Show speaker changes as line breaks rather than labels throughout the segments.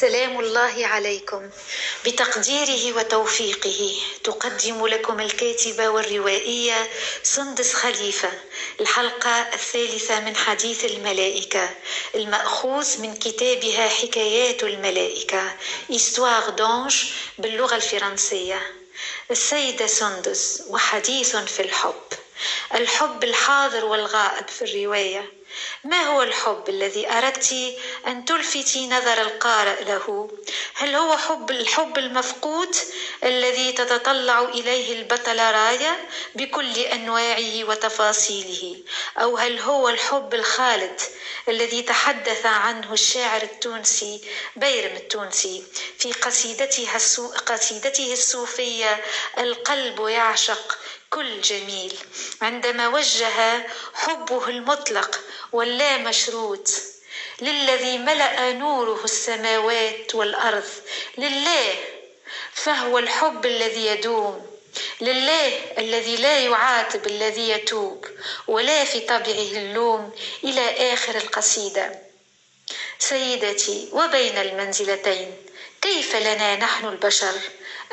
سلام الله عليكم بتقديره وتوفيقه تقدم لكم الكاتبه والروائيه سندس خليفه الحلقه الثالثه من حديث الملائكه الماخوذ من كتابها حكايات الملائكه استوار دونج باللغه الفرنسيه السيده سندس وحديث في الحب الحب الحاضر والغائب في الروايه ما هو الحب الذي أردت أن تلفتي نظر القارئ له؟ هل هو حب الحب المفقود الذي تتطلع إليه البطلة راية بكل أنواعه وتفاصيله؟ أو هل هو الحب الخالد الذي تحدث عنه الشاعر التونسي بيرم التونسي في قصيدتها قصيدته الصوفية القلب يعشق كل جميل عندما وجه حبه المطلق واللا مشروط للذي ملا نوره السماوات والارض لله فهو الحب الذي يدوم لله الذي لا يعاتب الذي يتوب ولا في طبعه اللوم الى اخر القصيده سيدتي وبين المنزلتين كيف لنا نحن البشر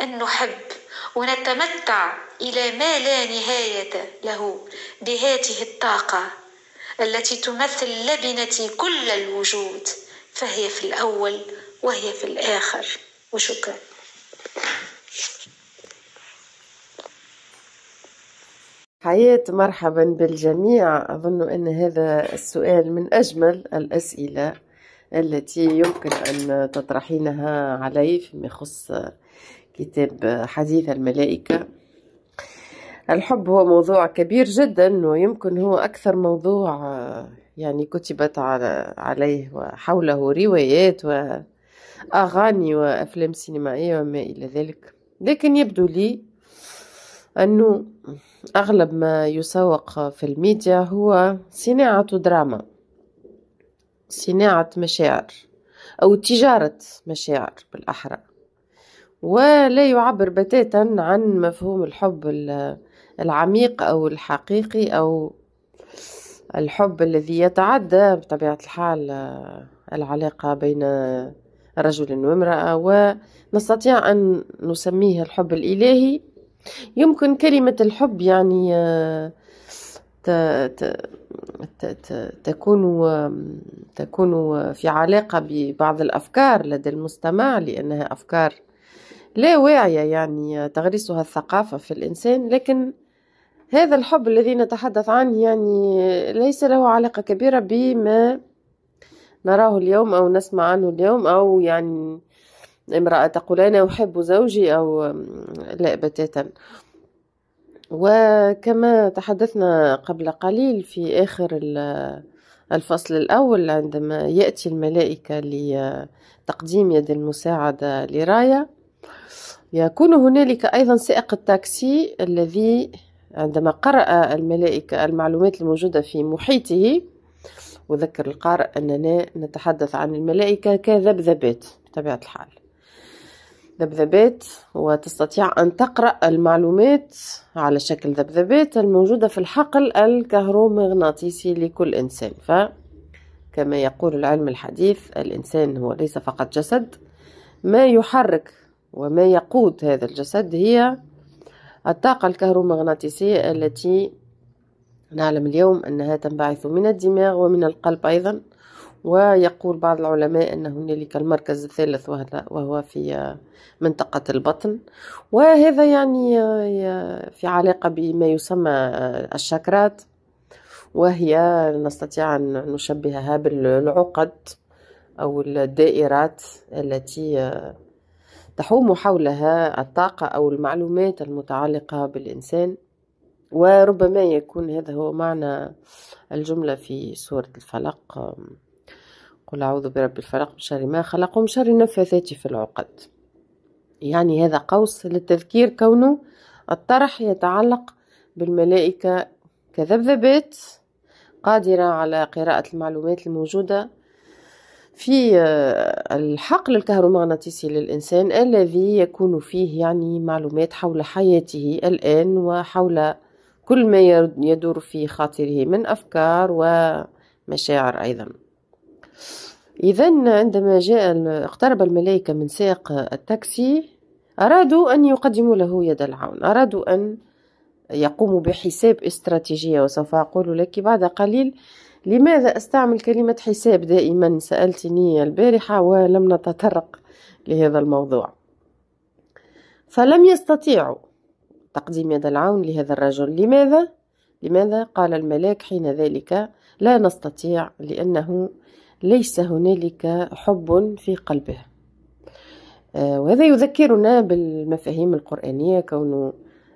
ان نحب ونتمتع الى ما لا نهايه له بهاته الطاقه التي تمثل لبنه كل الوجود فهي في الاول وهي في الاخر وشكرا
حياة مرحبا بالجميع أظن أن هذا السؤال من أجمل الأسئلة التي يمكن أن تطرحينها علي فيما يخص كتاب حديث الملائكة الحب هو موضوع كبير جدا ويمكن هو أكثر موضوع يعني كتبت على عليه وحوله روايات وأغاني وأفلام سينمائية وما إلى ذلك لكن يبدو لي أنه أغلب ما يسوق في الميديا هو صناعة دراما صناعة مشاعر أو تجارة مشاعر بالأحرى ولا يعبر بتاتا عن مفهوم الحب العميق أو الحقيقي أو الحب الذي يتعدى بطبيعة الحال آه، العلاقة بين رجل وامرأة ونستطيع أن نسميه الحب الإلهي يمكن كلمة الحب يعني آه، تكون تكون في علاقة ببعض الأفكار لدى المستمع لأنها أفكار لا واعية يعني تغريسها الثقافة في الإنسان لكن هذا الحب الذي نتحدث عنه يعني ليس له علاقة كبيرة بما نراه اليوم أو نسمع عنه اليوم أو يعني امرأة تقول أنا أحب زوجي أو لا بتاتا وكما تحدثنا قبل قليل في آخر الفصل الأول عندما يأتي الملائكة لتقديم يد المساعدة لرايا يكون هنالك أيضا سائق التاكسي الذي عندما قرأ الملائكة المعلومات الموجودة في محيطه وذكر القارئ أننا نتحدث عن الملائكة كذبذبات بطبيعة الحال ذبذبات وتستطيع أن تقرأ المعلومات على شكل ذبذبات الموجودة في الحقل الكهرومغناطيسي لكل إنسان فكما يقول العلم الحديث الإنسان هو ليس فقط جسد ما يحرك وما يقود هذا الجسد هي الطاقة الكهرومغناطيسية التي نعلم اليوم أنها تنبعث من الدماغ ومن القلب أيضا ويقول بعض العلماء أن هنالك المركز الثالث وهو في منطقة البطن وهذا يعني في علاقة بما يسمى الشاكرات وهي نستطيع أن نشبهها بالعقد أو الدائرات التي تحوم حولها الطاقة أو المعلومات المتعلقة بالإنسان وربما يكون هذا هو معنى الجملة في سورة الفلق قل أعوذ برب الفلق من شر ما خلق ومن شر النفاثات في العقد يعني هذا قوس للتذكير كونه الطرح يتعلق بالملائكة كذبذبات قادرة على قراءة المعلومات الموجودة في آه، الحقل الكهرومغناطيسي للإنسان الذي يكون فيه يعني معلومات حول حياته الآن وحول كل ما يدور في خاطره من أفكار ومشاعر أيضا إذا عندما جاء اقترب الملائكة من ساق التاكسي أرادوا أن يقدموا له يد العون أرادوا أن يقوموا بحساب استراتيجية وسوف أقول لك بعد قليل لماذا أستعمل كلمة حساب دائما سألتني البارحة ولم نتطرق لهذا الموضوع فلم يستطيعوا تقديم يد العون لهذا الرجل لماذا؟ لماذا قال الملاك حين ذلك لا نستطيع لأنه ليس هنالك حب في قلبه آه، وهذا يذكرنا بالمفاهيم القرآنية كونه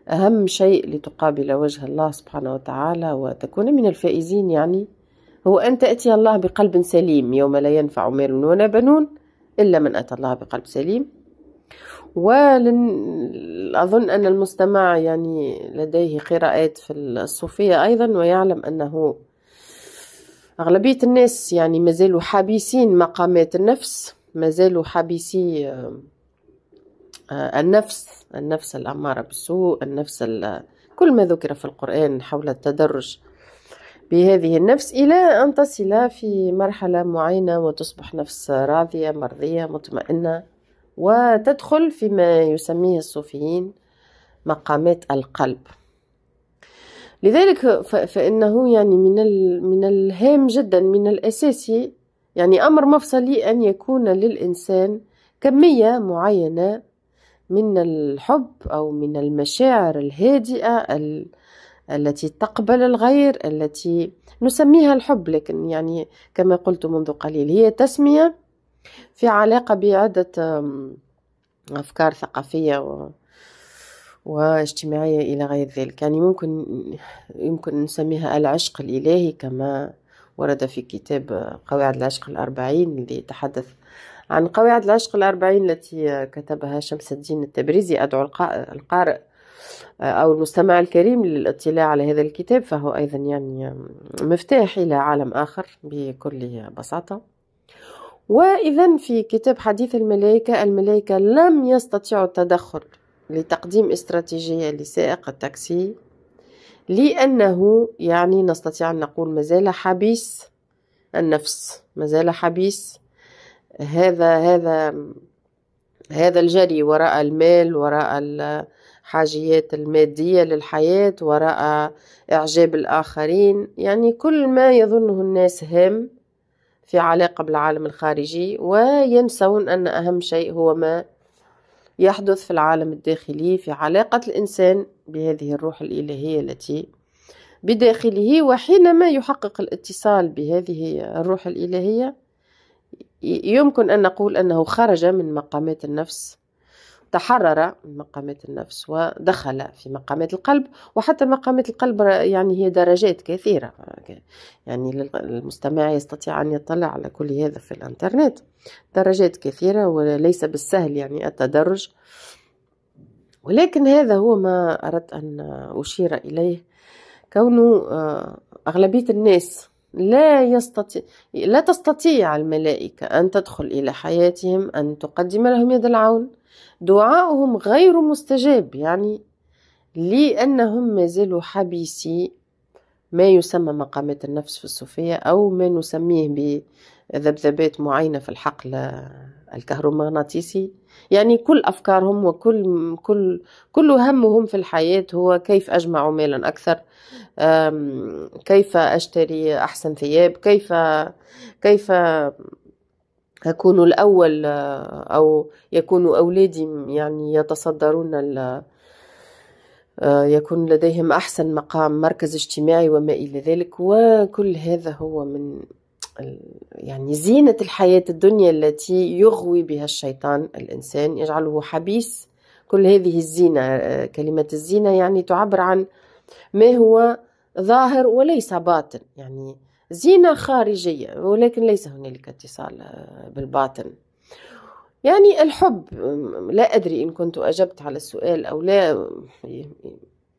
أهم شيء لتقابل وجه الله سبحانه وتعالى وتكون من الفائزين يعني هو أن تأتي الله بقلب سليم يوم لا ينفع مال ولا بنون إلا من أتى الله بقلب سليم ولن أظن أن المستمع يعني لديه قراءات في الصوفية أيضا ويعلم أنه أغلبية الناس يعني مازالوا حبيسين مقامات النفس مازالوا حبيسي آه، النفس النفس الأمارة بالسوء النفس كل ما ذكر في القرآن حول التدرج بهذه النفس إلى أن تصل في مرحلة معينة وتصبح نفس راضية مرضية مطمئنة وتدخل فيما يسميه الصوفيين مقامات القلب لذلك فإنه يعني من من الهام جدا من الأساسي يعني أمر مفصلي أن يكون للإنسان كمية معينة من الحب أو من المشاعر الهادئة التي تقبل الغير التي نسميها الحب لكن يعني كما قلت منذ قليل هي تسمية في علاقة بعدة أفكار ثقافية و واجتماعية إلى غير ذلك يعني ممكن يمكن نسميها العشق الإلهي كما ورد في كتاب قواعد العشق الأربعين اللي يتحدث عن قواعد العشق الأربعين التي كتبها شمس الدين التبريزي أدعو القارئ أو المستمع الكريم للاطلاع على هذا الكتاب فهو أيضا يعني مفتاح إلى عالم آخر بكل بساطة وإذا في كتاب حديث الملائكة الملائكة لم يستطيعوا التدخل لتقديم استراتيجية لسائق التاكسي لأنه يعني نستطيع أن نقول مازال حبيس النفس مازال حبيس هذا هذا هذا الجري وراء المال وراء الحاجيات المادية للحياة وراء إعجاب الآخرين يعني كل ما يظنه الناس هام في علاقة بالعالم الخارجي وينسون أن أهم شيء هو ما يحدث في العالم الداخلي في علاقة الإنسان بهذه الروح الإلهية التي بداخله وحينما يحقق الاتصال بهذه الروح الإلهية يمكن أن نقول أنه خرج من مقامات النفس تحرر من مقامات النفس ودخل في مقامات القلب وحتى مقامات القلب يعني هي درجات كثيرة يعني المستمع يستطيع أن يطلع على كل هذا في الإنترنت درجات كثيرة وليس بالسهل يعني التدرج ولكن هذا هو ما أردت أن أشير إليه كونه آه، أغلبية الناس لا يستطيع لا تستطيع الملائكة أن تدخل إلى حياتهم أن تقدم لهم يد العون دعاؤهم غير مستجاب يعني لأنهم ما زالوا حبيسي ما يسمى مقامات النفس في الصوفية أو ما نسميه بذبذبات معينة في الحقل الكهرومغناطيسي يعني كل أفكارهم وكل كل كل همهم في الحياة هو كيف أجمع مالا أكثر كيف أشتري أحسن ثياب كيف كيف أكون الأول آه، أو يكون أولادي يعني يتصدرون آه، يكون لديهم أحسن مقام مركز اجتماعي وما إلى ذلك وكل هذا هو من يعني زينة الحياة الدنيا التي يغوي بها الشيطان الإنسان يجعله حبيس كل هذه الزينة آه، كلمة الزينة يعني تعبر عن ما هو ظاهر وليس باطن يعني زينة خارجية ولكن ليس هنالك اتصال آه، بالباطن يعني الحب لا أدري إن كنت أجبت على السؤال أو لا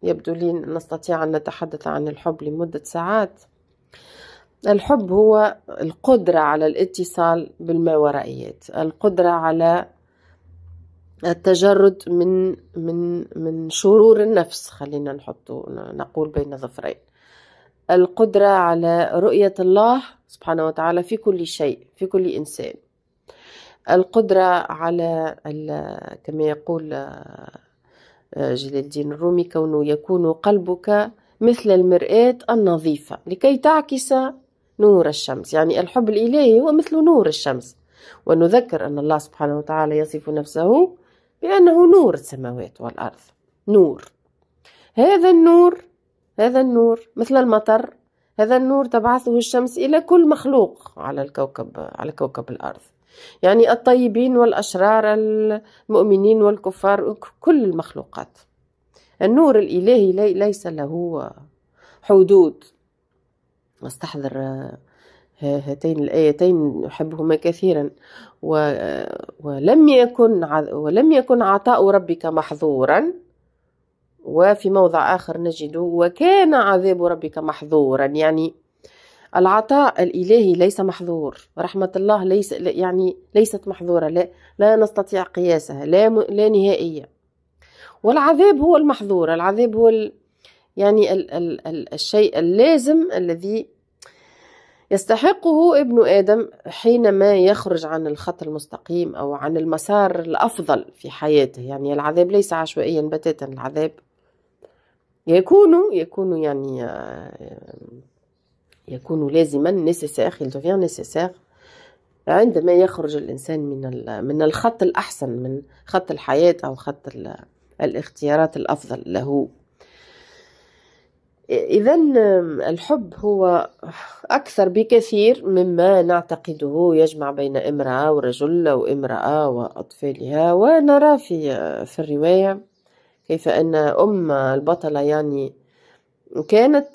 يبدو لي نستطيع أن نتحدث عن الحب لمدة ساعات الحب هو القدرة على الاتصال بالماورائيات القدرة على التجرد من من من شرور النفس خلينا نحطه نقول بين ظفرين القدرة على رؤية الله سبحانه وتعالى في كل شيء في كل إنسان القدرة على كما يقول آه، جلال الدين الرومي كونه يكون قلبك مثل المرآة النظيفة لكي تعكس نور الشمس يعني الحب الإلهي هو مثل نور الشمس ونذكر أن الله سبحانه وتعالى يصف نفسه بأنه نور السماوات والأرض نور هذا النور هذا النور مثل المطر هذا النور تبعثه الشمس إلى كل مخلوق على الكوكب على كوكب الأرض يعني الطيبين والأشرار المؤمنين والكفار كل المخلوقات النور الإلهي ليس له حدود واستحضر آه، هاتين الآيتين أحبهما كثيرا آه، ولم يكن ولم يكن عطاء ربك محظورا وفي موضع آخر نجد وكان عذاب ربك محظورا يعني العطاء الإلهي ليس محظور رحمة الله ليس يعني ليست محظورة لا, لا نستطيع قياسها لا, لا نهائية والعذاب هو المحظور العذاب هو يعني ال ال ال الشيء اللازم الذي يستحقه ابن آدم حينما يخرج عن الخط المستقيم أو عن المسار الأفضل في حياته يعني العذاب ليس عشوائيا بتاتا العذاب يكون يكون يعني آه، يكون لازما نيسيسير يلدوفيان نيسيسير عندما يخرج الانسان من من الخط الاحسن من خط الحياه او خط الاختيارات الافضل له اذا آه، الحب هو اكثر بكثير مما نعتقده يجمع بين امراه ورجل وامراه واطفالها ونرى في آه، في الروايه كيف أن أم البطلة يعني كانت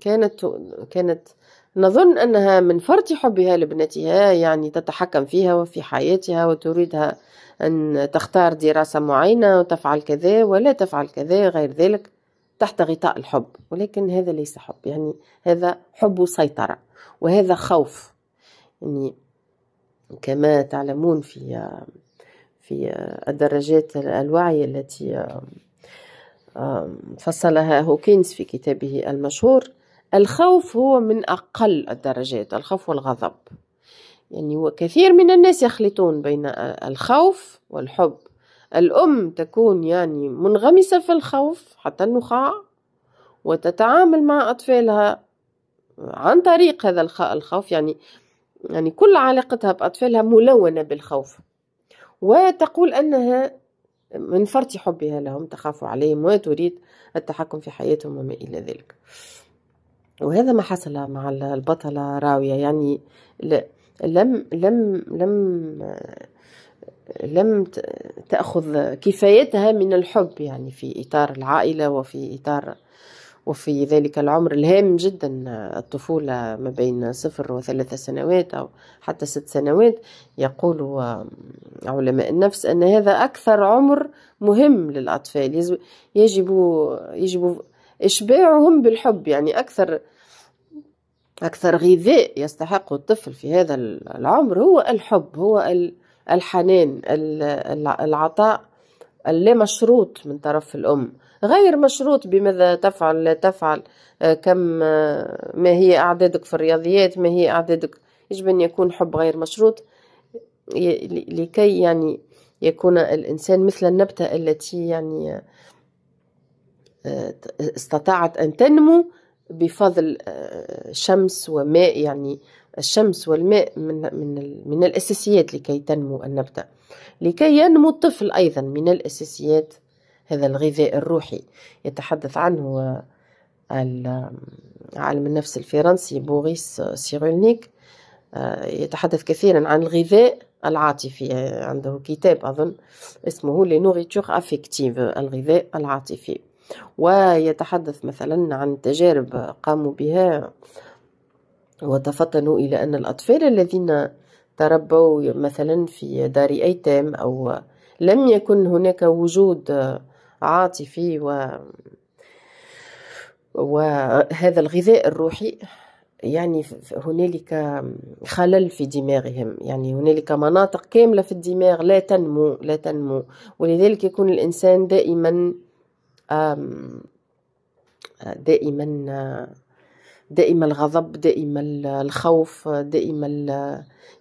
كانت كانت نظن أنها من فرط حبها لابنتها يعني تتحكم فيها وفي حياتها وتريدها أن تختار دراسة معينة وتفعل كذا ولا تفعل كذا غير ذلك تحت غطاء الحب ولكن هذا ليس حب يعني هذا حب سيطرة وهذا خوف يعني كما تعلمون في في الدرجات الوعي التي فصلها هوكينز في كتابه المشهور الخوف هو من أقل الدرجات الخوف والغضب يعني وكثير من الناس يخلطون بين الخوف والحب الأم تكون يعني منغمسة في الخوف حتى النخاع وتتعامل مع أطفالها عن طريق هذا الخوف يعني يعني كل علاقتها بأطفالها ملونة بالخوف وتقول أنها من فرط حبها لهم تخاف عليهم وتريد التحكم في حياتهم وما إلى ذلك وهذا ما حصل مع البطلة راوية يعني لم لم لم لم تأخذ كفايتها من الحب يعني في إطار العائلة وفي إطار وفي ذلك العمر الهام جدا الطفولة ما بين صفر وثلاث سنوات أو حتى ست سنوات يقول آه، علماء النفس أن هذا أكثر عمر مهم للأطفال يجب يجب إشباعهم بالحب يعني أكثر أكثر غذاء يستحق الطفل في هذا العمر هو الحب هو الحنان العطاء اللامشروط من طرف الأم غير مشروط بماذا تفعل لا تفعل آه، كم آه، ما هي أعدادك في الرياضيات ما هي أعدادك يجب أن يكون حب غير مشروط لكي يعني يكون الإنسان مثل النبتة التي يعني آه، استطاعت أن تنمو بفضل شمس وماء يعني الشمس والماء من من من الاساسيات لكي تنمو النبته لكي ينمو الطفل ايضا من الاساسيات هذا الغذاء الروحي يتحدث عنه آه، عالم النفس الفرنسي بوريس سيرولنيك آه، يتحدث كثيرا عن الغذاء العاطفي آه، عنده كتاب أظن اسمه لي أفكتيف الغذاء العاطفي ويتحدث مثلا عن تجارب قاموا بها وتفطنوا إلى أن الأطفال الذين تربوا مثلا في دار أيتام أو لم يكن هناك وجود عاطفي و وهذا الغذاء الروحي يعني هنالك خلل في دماغهم يعني هنالك مناطق كاملة في الدماغ لا تنمو لا تنمو ولذلك يكون الإنسان دائما دائما دائما الغضب دائما الخوف دائما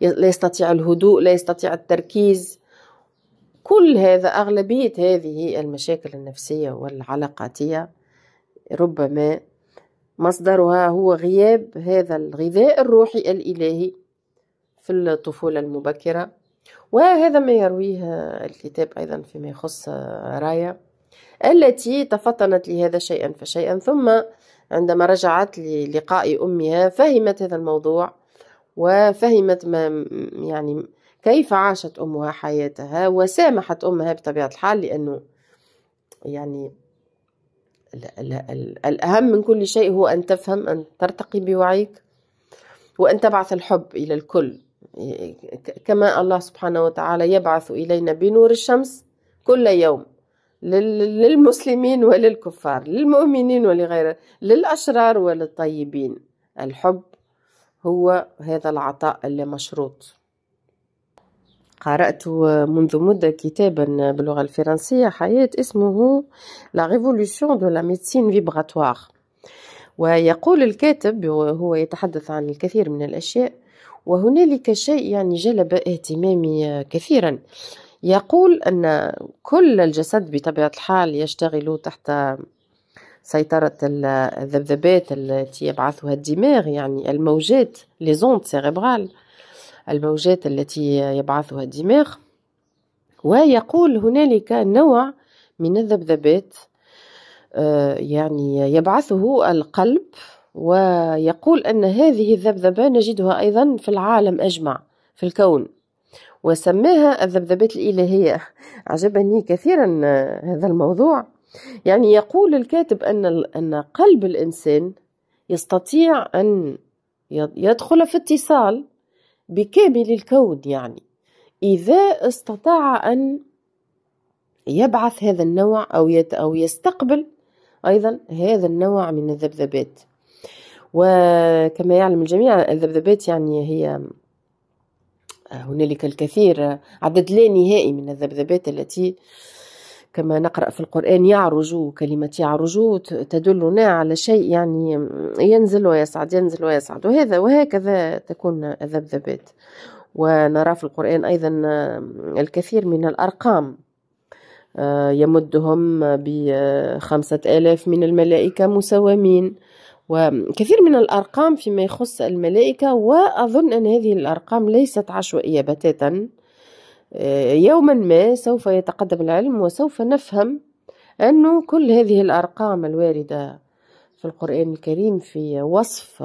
لا يستطيع الهدوء لا يستطيع التركيز كل هذا أغلبية هذه المشاكل النفسية والعلاقاتية ربما مصدرها هو غياب هذا الغذاء الروحي الإلهي في الطفولة المبكرة وهذا ما يرويه الكتاب أيضا فيما يخص رايا التي تفطنت لهذا شيئا فشيئا ثم عندما رجعت للقاء أمها فهمت هذا الموضوع وفهمت ما يعني كيف عاشت أمها حياتها وسامحت أمها بطبيعة الحال لأنه يعني الأهم من كل شيء هو أن تفهم أن ترتقي بوعيك وأن تبعث الحب إلى الكل كما الله سبحانه وتعالى يبعث إلينا بنور الشمس كل يوم للمسلمين وللكفار للمؤمنين ولغير للأشرار وللطيبين الحب هو هذا العطاء مشروط قرأت منذ مدة كتابا باللغة الفرنسية حياة اسمه لا ريفولوسيون دو لا ميديسين فيبراتوار ويقول الكاتب وهو يتحدث عن الكثير من الأشياء وهنالك شيء يعني جلب اهتمامي كثيرا يقول أن كل الجسد بطبيعة الحال يشتغل تحت سيطرة الذبذبات التي يبعثها الدماغ يعني الموجات لي زوند سيريبرال الموجات التي يبعثها الدماغ ويقول هنالك نوع من الذبذبات آه، يعني يبعثه القلب ويقول أن هذه الذبذبة نجدها أيضا في العالم أجمع في الكون وسماها الذبذبات الإلهية عجبني كثيرا آه، هذا الموضوع يعني يقول الكاتب أن أن قلب الإنسان يستطيع أن يدخل في اتصال بكامل الكون يعني إذا استطاع أن يبعث هذا النوع أو أو يستقبل أيضا هذا النوع من الذبذبات وكما يعلم الجميع الذبذبات يعني هي هنالك الكثير عدد لا نهائي من الذبذبات التي كما نقرأ في القرآن يعرج كلمة يعرج تدلنا على شيء يعني ينزل ويصعد ينزل ويصعد وهذا وهكذا تكون الذبذبات ونرى في القرآن أيضا الكثير من الأرقام آه، يمدهم بخمسة آلاف من الملائكة مساومين وكثير من الأرقام فيما يخص الملائكة وأظن أن هذه الأرقام ليست عشوائية بتاتا آه، يوما ما سوف يتقدم العلم وسوف نفهم أنه كل هذه الأرقام الواردة في القرآن الكريم في وصف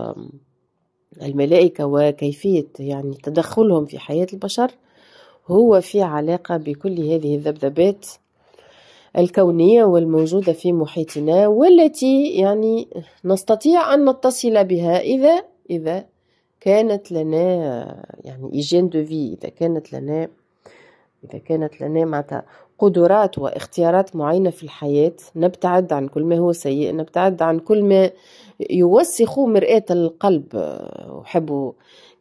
الملائكة وكيفية يعني تدخلهم في حياة البشر هو في علاقة بكل هذه الذبذبات الكونية والموجودة في محيطنا والتي يعني نستطيع أن نتصل بها إذا إذا كانت لنا يعني إيجين دو في إذا كانت لنا إذا كانت لنا معناتها قدرات واختيارات معينة في الحياة نبتعد عن كل ما هو سيء نبتعد عن كل ما يوسخ مرآة القلب آه، أحب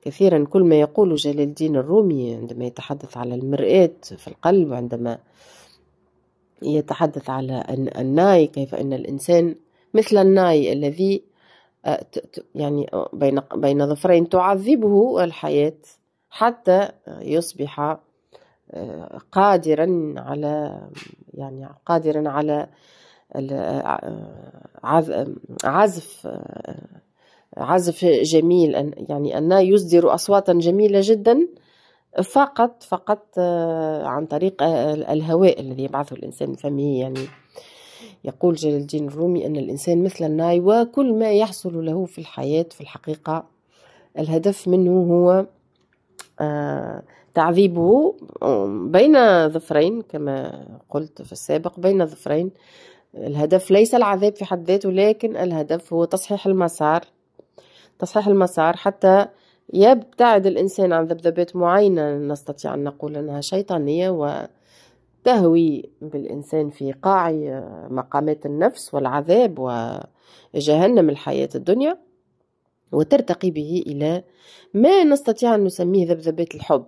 كثيرا كل ما يقول جلال الدين الرومي عندما يتحدث على المرآة في القلب عندما يتحدث على الناي كيف أن الإنسان مثل الناي الذي آه، يعني آه، بين بين ظفرين تعذبه الحياة حتى يصبح قادرا على يعني قادرا على آه، عزف عزف جميل يعني أنه يصدر أصواتا جميلة جدا فقط فقط آه، عن طريق آه، الهواء الذي يبعثه الإنسان فمه يعني يقول جلال الدين الرومي أن الإنسان مثل الناي وكل ما يحصل له في الحياة في الحقيقة الهدف منه هو آه تعذيبه بين ظفرين كما قلت في السابق بين ظفرين الهدف ليس العذاب في حد ذاته لكن الهدف هو تصحيح المسار تصحيح المسار حتى يبتعد الإنسان عن ذبذبات معينة نستطيع أن نقول أنها شيطانية وتهوي بالإنسان في قاع مقامات النفس والعذاب وجهنم الحياة الدنيا وترتقي به إلى ما نستطيع أن نسميه ذبذبات الحب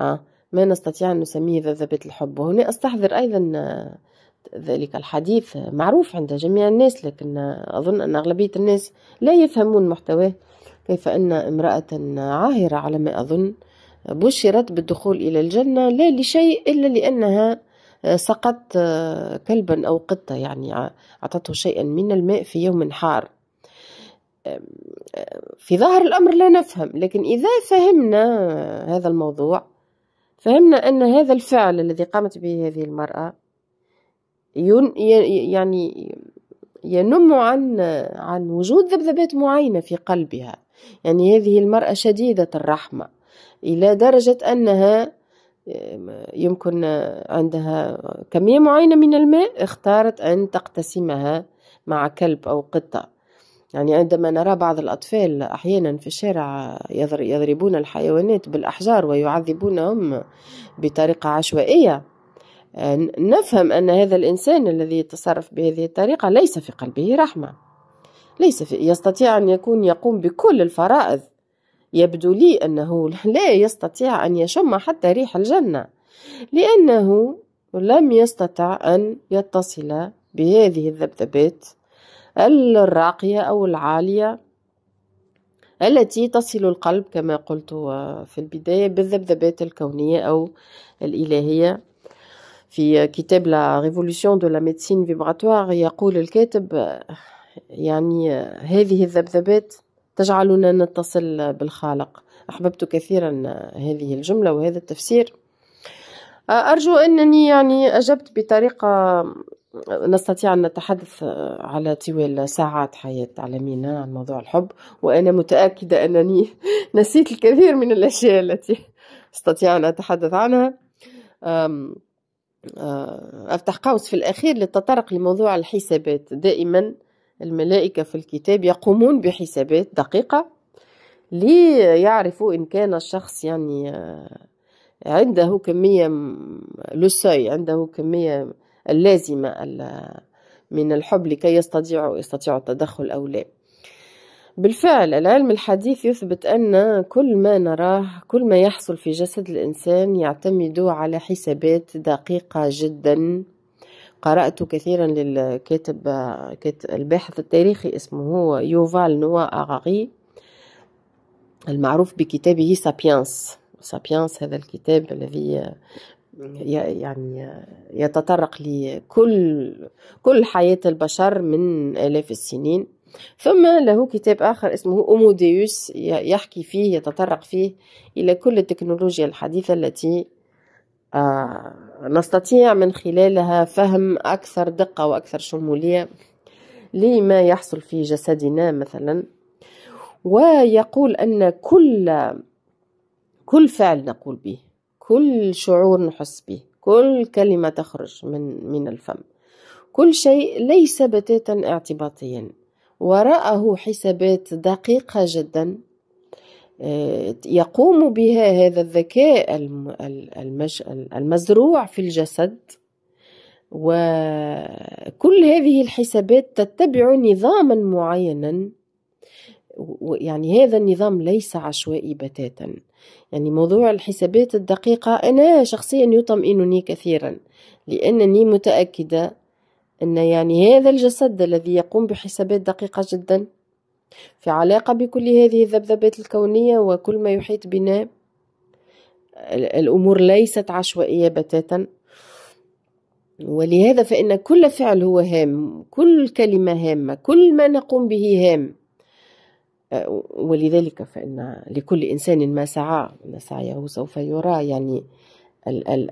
آه ما نستطيع أن نسميه ذبذبة الحب وهنا أستحضر أيضا آه، ذلك الحديث معروف عند جميع الناس لكن أظن أن أغلبية الناس لا يفهمون محتواه كيف أن امرأة عاهرة على ما أظن بشرت بالدخول إلى الجنة لا لشيء إلا لأنها آه، سقط آه، كلبا أو قطة يعني أعطته شيئا من الماء في يوم حار في ظاهر الأمر لا نفهم لكن إذا فهمنا هذا الموضوع فهمنا أن هذا الفعل الذي قامت به هذه المرأة ين يعني ينم عن عن وجود ذبذبات معينة في قلبها يعني هذه المرأة شديدة الرحمة إلى درجة أنها يمكن عندها كمية معينة من الماء اختارت أن تقتسمها مع كلب أو قطة يعني عندما نرى بعض الأطفال أحيانا في الشارع يضربون الحيوانات بالأحجار ويعذبونهم بطريقة عشوائية آه، نفهم أن هذا الإنسان الذي يتصرف بهذه الطريقة ليس في قلبه رحمة ليس في يستطيع أن يكون يقوم بكل الفرائض يبدو لي أنه لا يستطيع أن يشم حتى ريح الجنة لأنه لم يستطع أن يتصل بهذه الذبذبات الراقية أو العالية التي تصل القلب كما قلت في البداية بالذبذبات الكونية أو الإلهية في كتاب لا ريفولوسيون دو لا ميديسين فيبراتوار يقول الكاتب يعني هذه الذبذبات تجعلنا نتصل بالخالق أحببت كثيرا هذه الجملة وهذا التفسير أرجو أنني يعني أجبت بطريقة نستطيع أن نتحدث على طوال ساعات حياة تعلمينا عن موضوع الحب وأنا متأكدة أنني نسيت الكثير من الأشياء التي أستطيع أن أتحدث عنها أه، أفتح قوس في الأخير للتطرق لموضوع الحسابات دائما الملائكة في الكتاب يقومون بحسابات دقيقة ليعرفوا إن كان الشخص يعني أه، عنده كمية لسي عنده كمية اللازمة من الحب لكي يستطيعوا يستطيعوا التدخل أو لا بالفعل العلم الحديث يثبت أن كل ما نراه كل ما يحصل في جسد الإنسان يعتمد على حسابات دقيقة جدا قرأت كثيرا للكاتب الباحث التاريخي اسمه يوفال نوا أغاغي المعروف بكتابه سابيانس سابيانس هذا الكتاب الذي يعني يتطرق لكل كل حياة البشر من آلاف السنين ثم له كتاب آخر اسمه أوموديوس يحكي فيه يتطرق فيه إلى كل التكنولوجيا الحديثة التي آه، نستطيع من خلالها فهم أكثر دقة وأكثر شمولية لما يحصل في جسدنا مثلا ويقول أن كل كل فعل نقول به كل شعور نحس به كل كلمة تخرج من من الفم كل شيء ليس بتاتا اعتباطيا وراءه حسابات دقيقة جدا آه، يقوم بها هذا الذكاء المزروع في الجسد وكل هذه الحسابات تتبع نظاما معينا يعني هذا النظام ليس عشوائي بتاتا يعني موضوع الحسابات الدقيقة أنا شخصيا يطمئنني كثيرا لأنني متأكدة أن يعني هذا الجسد الذي يقوم بحسابات دقيقة جدا في علاقة بكل هذه الذبذبات الكونية وكل ما يحيط بنا الأمور ليست عشوائية بتاتا ولهذا فإن كل فعل هو هام كل كلمة هامة كل ما نقوم به هام ولذلك فإن لكل إنسان ما سعى أن سعيه سوف يرى يعني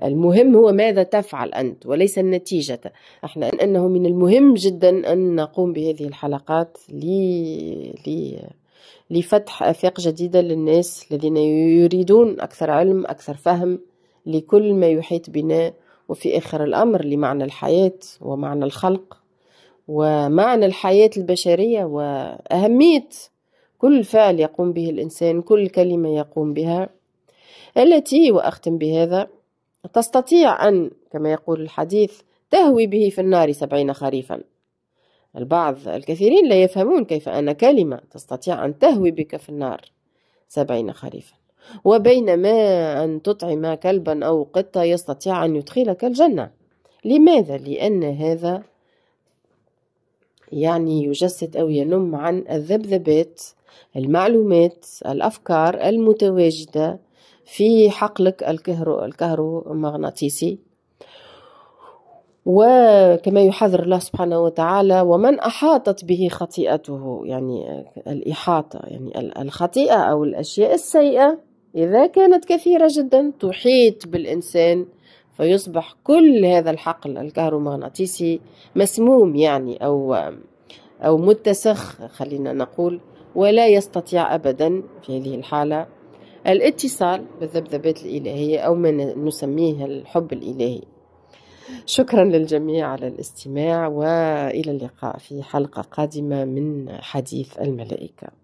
المهم هو ماذا تفعل أنت وليس النتيجة احنا أنه من المهم جدا أن نقوم بهذه الحلقات لي لي لفتح آفاق جديدة للناس الذين يريدون أكثر علم أكثر فهم لكل ما يحيط بنا وفي آخر الأمر لمعنى الحياة ومعنى الخلق ومعنى الحياة البشرية وأهمية كل فعل يقوم به الإنسان كل كلمة يقوم بها التي وأختم بهذا تستطيع أن كما يقول الحديث تهوي به في النار سبعين خريفا البعض الكثيرين لا يفهمون كيف أن كلمة تستطيع أن تهوي بك في النار سبعين خريفا وبينما أن تطعم كلبا أو قطة يستطيع أن يدخلك الجنة لماذا؟ لأن هذا يعني يجسد أو ينم عن الذبذبات المعلومات الأفكار المتواجدة في حقلك الكهرو الكهرومغناطيسي وكما يحذر الله سبحانه وتعالى ومن أحاطت به خطيئته يعني الإحاطة يعني الخطيئة أو الأشياء السيئة إذا كانت كثيرة جدا تحيط بالإنسان فيصبح كل هذا الحقل الكهرومغناطيسي مسموم يعني أو أو متسخ خلينا نقول ولا يستطيع أبدا في هذه الحالة الاتصال بالذبذبات الإلهية أو ما نسميه الحب الإلهي شكرا للجميع على الاستماع والى اللقاء في حلقه قادمه من حديث الملائكه